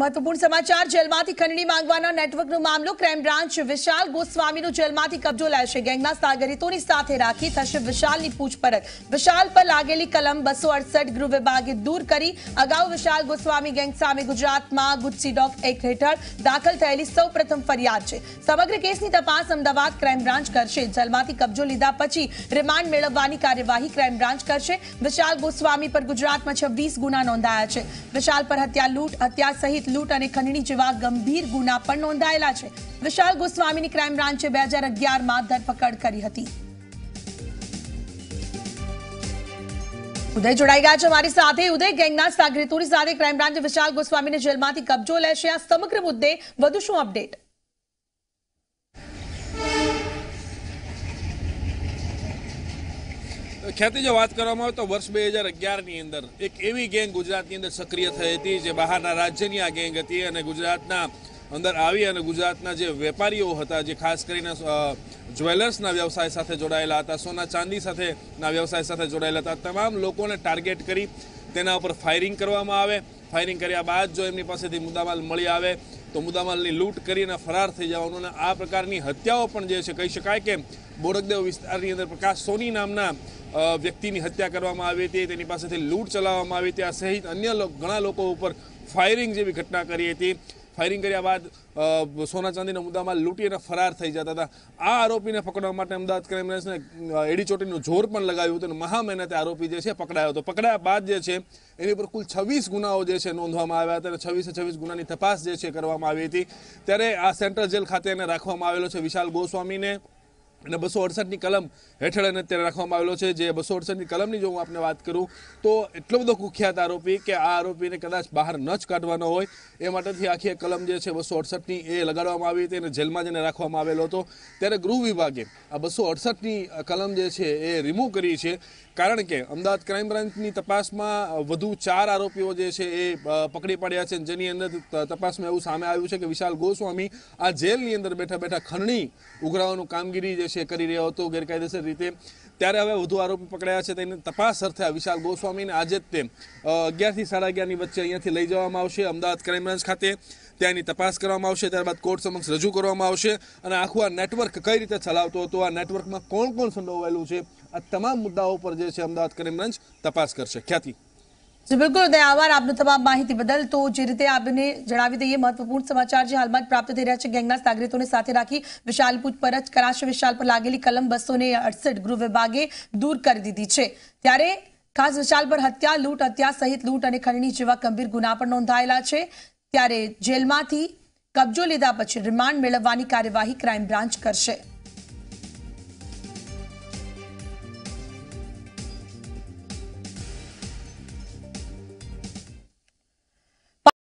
મહત્વપૂર્ણ સમાચાર જેલમાંથી ખંડણી માંગવાના નેટવર્કનો મામલો ક્રાઇમ બ્રાન્ચ વિશાલ ગોસ્વામીનો જેલમાંથી કબજો લેશે ગેંગના સાગરિતોની સાથે રાખી થશે વિશાલની પૂછપરછ વિશાલ પર લાગેલી કલમ બસો અડસઠ ગૃહ વિભાગે દૂર કરી અગાઉ વિશાલ ગોસ્વામી ગેંગ સામે ગુજરાતમાં ગુજસી ડોગ એક હેઠળ દાખલ થયેલી સૌપ્રથમ ફરિયાદ છે સમગ્ર કેસની તપાસ અમદાવાદ ક્રાઇમ બ્રાન્ચ કરશે જેલમાંથી કબજો લીધા પછી રિમાન્ડ મેળવવાની કાર્યવાહી ક્રાઇમ બ્રાન્ચ કરશે વિશાલ ગોસ્વામી પર ગુજરાતમાં છવ્વીસ ગુના નોંધાયા છે વિશાલ પર હત્યા લૂંટ હત્યા સહિત લૂંટ અને ખંડણી જેવા ગંભીર ગુના પણ નોંધાયેલા છે વિશાલ ગોસ્વામીની ક્રાઇમ બ્રાન્ચે બે હજાર ધરપકડ કરી હતી ઉદય જોડાઈ ગયા છે અમારી સાથે ઉદય ગેંગના સાગરીતુરી સાથે ક્રાઇમ બ્રાન્ચ વિશાલ ગોસ્વામીને જેલમાંથી કબજો લેશે આ સમગ્ર મુદ્દે વધુ શું અપડેટ ખ્યાતિ જો વાત કરવામાં આવે તો વર્ષ બે હજાર અગિયારની અંદર એક એવી ગેંગ ગુજરાતની અંદર સક્રિય થઈ હતી જે બહારના રાજ્યની આ ગેંગ હતી અને ગુજરાતના અંદર આવી અને ગુજરાતના જે વેપારીઓ હતા જે ખાસ કરીને જ્વેલર્સના વ્યવસાય સાથે જોડાયેલા હતા સોના ચાંદી સાથેના વ્યવસાય સાથે જોડાયેલા હતા તમામ લોકોને ટાર્ગેટ કરી તેના ઉપર ફાયરિંગ કરવામાં આવે ફાયરિંગ કર્યા બાદ જો એમની પાસેથી મુદ્દામાલ મળી આવે તો મુદ્દામાલની લૂંટ કરીને ફરાર થઈ જવાનું અને આ પ્રકારની હત્યાઓ પણ જે છે કહી શકાય કે બોરગદેવ વિસ્તારની અંદર પ્રકાશ સોની નામના વ્યક્તિની હત્યા કરવામાં આવી હતી તેની પાસેથી લૂંટ ચલાવવામાં આવી હતી આ સહિત અન્ય ઘણા લોકો ઉપર ફાયરિંગ જેવી ઘટના કરી હતી ફાયરિંગ કર્યા બાદ સોના ચાંદીના મુદ્દામાં લૂંટી અને ફરાર થઈ જતા હતા આ આરોપીને પકડવા માટે અમદાવાદ ક્રાઇમ બ્રાન્ચને એડીચોટીનું જોર પણ લગાવ્યું હતું અને મહા મહેનતે આરોપી જે છે પકડાયો હતો પકડાયા બાદ જે છે એની ઉપર કુલ છવ્વીસ ગુનાઓ જે છે નોંધવામાં આવ્યા હતા અને છવ્વીસે છવ્વીસ ગુનાની તપાસ જે છે કરવામાં આવી હતી ત્યારે આ સેન્ટ્રલ જેલ ખાતે એને રાખવામાં આવેલો છે વિશાલ ગોસ્વામીને અને બસો અડસઠની કલમ હેઠળ અને અત્યારે રાખવામાં આવેલો છે જે બસો અડસઠની કલમની જો હું આપને વાત કરું તો એટલો બધો કુખ્યાત આરોપી કે આ આરોપીને કદાચ બહાર ન જ કાઢવાનો હોય એ માટેથી આખી કલમ જે છે બસો અડસઠની એ લગાડવામાં આવી હતી અને જેલમાં જેને રાખવામાં આવેલો હતો ત્યારે ગૃહ વિભાગે આ બસો અડસઠની કલમ જે છે એ રિમૂવ કરી છે કારણ કે અમદાવાદ ક્રાઇમ બ્રાન્ચની તપાસમાં વધુ ચાર આરોપીઓ જે છે એ પકડી પાડ્યા છે જેની અંદર તપાસમાં એવું સામે આવ્યું છે કે વિશાલ ગોસ્વામી આ જેલની અંદર બેઠા બેઠા ખંડણી ઉઘરાવાનું કામગીરી જે છે કરી રહ્યો હતો ગેરકાયદેસર રીતે ત્યારે હવે વધુ આરોપી પકડાયા છે તેની તપાસ અર્થે વિશાલ ગોસ્વામીને આજે જ તે અગિયારથી સાડા અગિયારની વચ્ચે અહીંયાથી લઈ જવામાં આવશે અમદાવાદ ક્રાઇમ બ્રાન્ચ ખાતે ત્યાંની તપાસ કરવામાં આવશે ત્યારબાદ કોર્ટ સમક્ષ રજૂ કરવામાં આવશે અને આખું આ નેટવર્ક કઈ રીતે ચલાવતો હતો આ નેટવર્કમાં કોણ કોણ સંડોવાયેલું છે આ તમામ મુદ્દાઓ પર જે છે અમદાવાદ ક્રાઇમ બ્રાન્ચ તપાસ કરશે ખ્યાતિ બિલકુલ દયાવાર આપની તમામ માહિતી બદલ તો જે રીતે આપને જણાવી દઈએ મહત્વપૂર્ણ સમાચાર જે હાલમાં પ્રાપ્ત થઈ રહ્યા છે ગેંગના સાગરીતોને સાથે રાખી વિશાલ પૂછપરછ કરાશે વિશાલ પર લાગેલી કલમ બસો ને અડસઠ ગૃહ વિભાગે દૂર કરી દીધી છે ત્યારે ખાસ વિશાલ પર હત્યા લૂંટ હત્યા સહિત લૂંટ અને ખંડણી જેવા ગંભીર ગુના પણ નોંધાયેલા છે ત્યારે જેલમાંથી કબજો લીધા પછી રિમાન્ડ મેળવવાની કાર્યવાહી ક્રાઇમ બ્રાન્ચ કરશે